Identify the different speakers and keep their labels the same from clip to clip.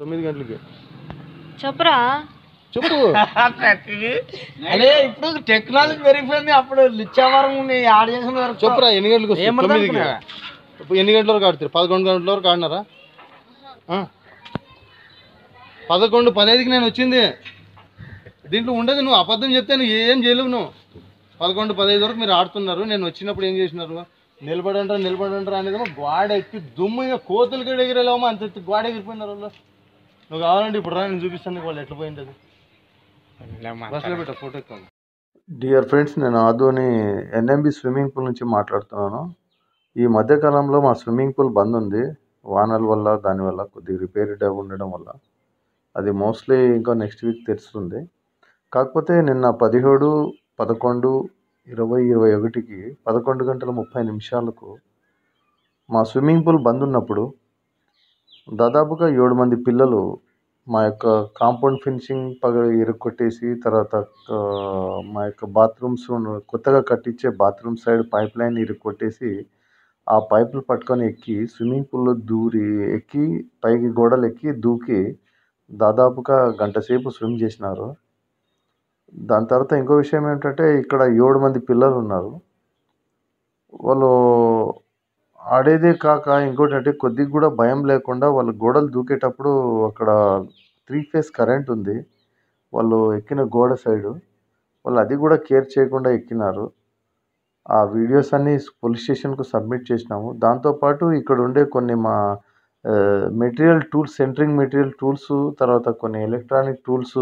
Speaker 1: తొమ్మిది గంటలకి చెప్పరా చెప్పు అదే ఇప్పుడు టెక్నాలజీ పెరిగిపోయింది అప్పుడు లిచ్చావరం యాడ్ చేసిన వరకు చెప్పురా ఎన్ని గంటలకు ఎన్ని గంటల వరకు ఆడుతారు పదకొండు గంటల వరకు ఆడినారా పదకొండు పదహైదుకి నేను వచ్చింది దీంట్లో ఉండదు నువ్వు అబద్ధం చెప్తే నువ్వు ఏం చేయలేవు నువ్వు పదకొండు పదహైదు వరకు మీరు ఆడుతున్నారు నేను వచ్చినప్పుడు ఏం చేసినారు నిలబడంటారా నిలబడంటారా అనేది గోడ ఎక్కి దుమ్ము ఇక కోతులు కూడా ఎగిరేలేమో అంత గోడ ఎగిరిపోయినారు వాళ్ళు నువ్వు కావాలంటే ఇప్పుడు రా నేను చూపిస్తాను వాళ్ళు ఎట్లా బస్సులో పెట్ట ఫోటో ఎక్కువ డియర్ ఫ్రెండ్స్ నేను ఆదోని ఎన్ఎంబి స్విమ్మింగ్ పూల్ నుంచి మాట్లాడుతున్నాను ఈ మధ్యకాలంలో మా స్విమ్మింగ్ పూల్ బంద్ ఉంది వానల వల్ల దానివల్ల కొద్దిగా రిపేర్ ఉండడం వల్ల అది మోస్ట్లీ ఇంకా నెక్స్ట్ వీక్ తెరుస్తుంది కాకపోతే నిన్న పదిహేడు పదకొండు ఇరవై ఇరవై ఒకటికి పదకొండు గంటల ముప్పై నిమిషాలకు మా స్విమ్మింగ్ పూల్ బంద్ ఉన్నప్పుడు దాదాపుగా ఏడు మంది పిల్లలు మా యొక్క కాంపౌండ్ ఫెన్సింగ్ పగ ఇరుక్కొట్టేసి తర్వాత మా యొక్క బాత్రూమ్స్ కొత్తగా కట్టించే బాత్రూమ్ సైడ్ పైప్ లైన్ ఇరుక్కొట్టేసి ఆ పైపులు పట్టుకొని ఎక్కి స్విమ్మింగ్ పూల్లో దూరి ఎక్కి పైకి గోడలు ఎక్కి దూకి దాదాపుగా గంట సేపు స్విమ్ చేసినారు దాని తర్వాత ఇంకో విషయం ఏంటంటే ఇక్కడ ఏడు మంది పిల్లలు ఉన్నారు వాళ్ళు ఆడేదే కాక ఇంకోటి అంటే కొద్దిగా కూడా భయం లేకుండా వాళ్ళు గోడలు దూకేటప్పుడు అక్కడ త్రీ ఫేస్ కరెంట్ ఉంది వాళ్ళు ఎక్కిన గోడ సైడు వాళ్ళు అది కూడా కేర్ చేయకుండా ఎక్కినారు ఆ వీడియోస్ అన్నీ పోలీస్ స్టేషన్కు సబ్మిట్ చేసినాము దాంతోపాటు ఇక్కడ ఉండే కొన్ని మా material tools centering material tools తర్వాత కొన్ని ఎలక్ట్రానిక్ టూల్స్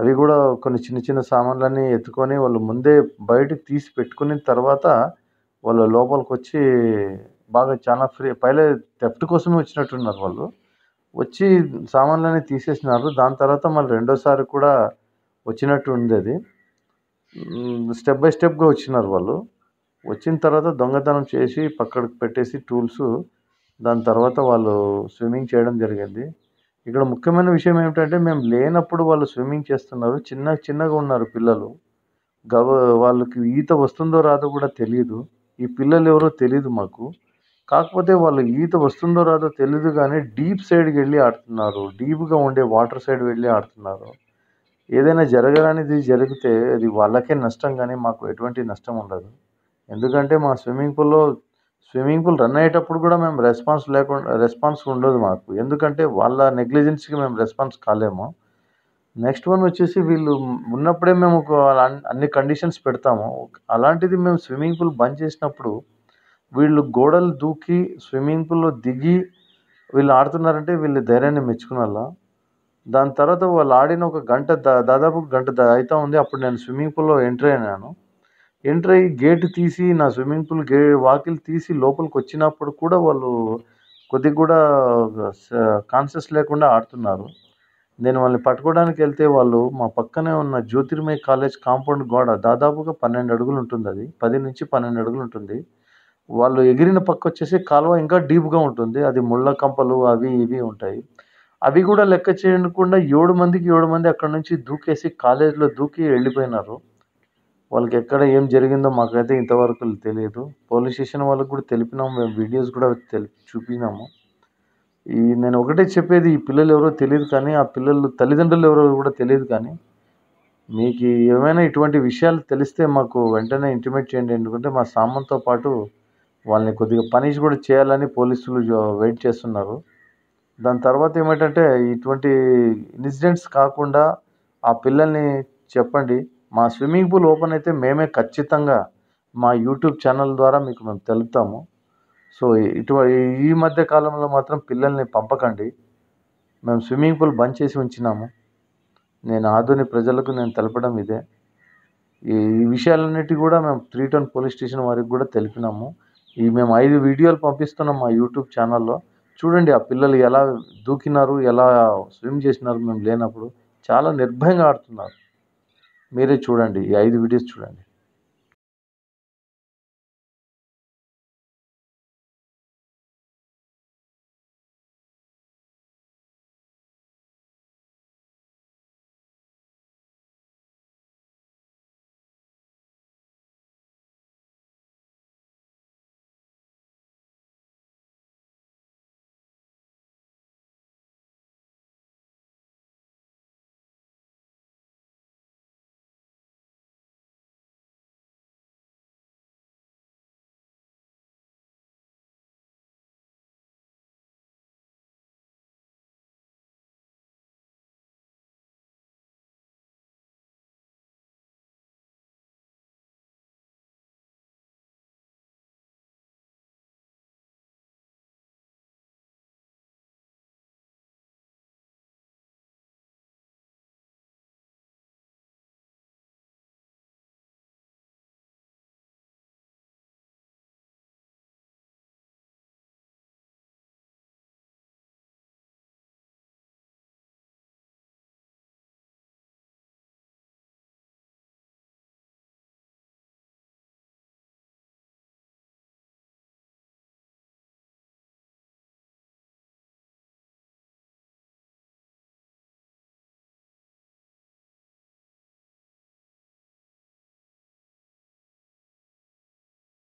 Speaker 1: అవి కూడా కొన్ని చిన్న చిన్న సామాన్లన్నీ ఎత్తుకొని వాళ్ళు ముందే బయటకు తీసి పెట్టుకున్న తర్వాత వాళ్ళు లోపలికి వచ్చి బాగా చాలా ఫ్రీ పైలే థెఫ్ట్ కోసమే వచ్చినట్టున్నారు వాళ్ళు వచ్చి సామాన్లన్నీ తీసేసినారు దాని తర్వాత మళ్ళీ రెండోసారి కూడా వచ్చినట్టు ఉండేది స్టెప్ బై స్టెప్గా వచ్చినారు వాళ్ళు వచ్చిన తర్వాత దొంగతనం చేసి పక్కడికి పెట్టేసి టూల్స్ దాని తర్వాత వాళ్ళు స్విమ్మింగ్ చేయడం జరిగింది ఇక్కడ ముఖ్యమైన విషయం ఏమిటంటే మేము లేనప్పుడు వాళ్ళు స్విమ్మింగ్ చేస్తున్నారు చిన్న చిన్నగా ఉన్నారు పిల్లలు గవ వాళ్ళకి ఈత వస్తుందో రాదో కూడా తెలియదు ఈ పిల్లలు ఎవరో తెలియదు మాకు కాకపోతే వాళ్ళు ఈత వస్తుందో రాదో తెలియదు కానీ డీప్ సైడ్కి వెళ్ళి ఆడుతున్నారు డీప్గా ఉండే వాటర్ సైడ్ వెళ్ళి ఆడుతున్నారు ఏదైనా జరగరానిది జరిగితే అది వాళ్ళకే నష్టం కానీ మాకు ఎటువంటి నష్టం ఉండదు ఎందుకంటే మా స్విమ్మింగ్ పూల్లో స్విమ్మింగ్ పూల్ రన్ అయ్యేటప్పుడు కూడా మేము రెస్పాన్స్ లేకుండా రెస్పాన్స్ ఉండదు మాకు ఎందుకంటే వాళ్ళ నెగ్లిజెన్స్కి మేము రెస్పాన్స్ కాలేము నెక్స్ట్ వన్ వచ్చేసి వీళ్ళు ఉన్నప్పుడే మేము అన్ని కండిషన్స్ పెడతాము అలాంటిది మేము స్విమ్మింగ్ పూల్ బంద్ చేసినప్పుడు వీళ్ళు గోడలు దూకి స్విమ్మింగ్ పూల్లో దిగి వీళ్ళు ఆడుతున్నారంటే వీళ్ళు ధైర్యాన్ని మెచ్చుకున్నాను దాని తర్వాత వాళ్ళు ఆడిన ఒక గంట దాదాపు గంట అవుతూ ఉంది అప్పుడు నేను స్విమ్మింగ్ పూల్లో ఎంటర్ అయినాను ఎంటర్ అయ్యి గేటు తీసి నా స్విమ్మింగ్ పూల్ గే వాకిలి తీసి లోపలికి వచ్చినప్పుడు కూడా వాళ్ళు కొద్దిగా కూడా కాన్షియస్ లేకుండా ఆడుతున్నారు నేను వాళ్ళని పట్టుకోవడానికి వెళ్తే వాళ్ళు మా పక్కనే ఉన్న జ్యోతిర్మయ కాలేజ్ కాంపౌండ్ గోడ దాదాపుగా పన్నెండు అడుగులు ఉంటుంది అది పది నుంచి పన్నెండు అడుగులు ఉంటుంది వాళ్ళు ఎగిరిన పక్క వచ్చేసి కాలువ ఇంకా డీప్గా ఉంటుంది అది ముళ్ళ కంపలు అవి ఇవి ఉంటాయి అవి కూడా లెక్క చేయకుండా ఏడు మందికి ఏడు మంది అక్కడ నుంచి దూకేసి కాలేజీలో దూకి వెళ్ళిపోయినారు వాళ్ళకి ఎక్కడ ఏం జరిగిందో మాకైతే ఇంతవరకు తెలియదు పోలీస్ స్టేషన్ వాళ్ళకి కూడా తెలిపినాము మేము వీడియోస్ కూడా తెలి చూపినాము ఈ నేను ఒకటే చెప్పేది ఈ పిల్లలు ఎవరో తెలియదు కానీ ఆ పిల్లలు తల్లిదండ్రులు ఎవరో కూడా తెలియదు కానీ మీకు ఏమైనా ఇటువంటి విషయాలు తెలిస్తే మాకు వెంటనే ఇంటిమేట్ చేయండి ఎందుకంటే మా సామాన్తో పాటు వాళ్ళని కొద్దిగా పనిష్ కూడా చేయాలని పోలీసులు వెయిట్ చేస్తున్నారు దాని తర్వాత ఏమిటంటే ఇటువంటి ఇన్సిడెంట్స్ కాకుండా ఆ పిల్లల్ని చెప్పండి మా స్విమ్మింగ్ పూల్ ఓపెన్ అయితే మేమే ఖచ్చితంగా మా యూట్యూబ్ ఛానల్ ద్వారా మీకు మేము తెలుపుతాము సో ఇటు ఈ మధ్య కాలంలో మాత్రం పిల్లల్ని పంపకండి మేము స్విమ్మింగ్ పూల్ బంద్ చేసి ఉంచినాము నేను ఆధుని ప్రజలకు నేను తెలపడం ఇదే ఈ విషయాలన్నిటి కూడా మేము త్రీ టౌన్ పోలీస్ స్టేషన్ వారికి కూడా తెలిపినాము ఈ మేము ఐదు వీడియోలు పంపిస్తున్నాం మా యూట్యూబ్ ఛానల్లో చూడండి ఆ పిల్లలు ఎలా దూకినారు ఎలా స్విమ్ చేసినారు మేము లేనప్పుడు చాలా నిర్భయంగా ఆడుతున్నారు మీరే చూడండి ఈ ఐదు వీడియోస్ చూడండి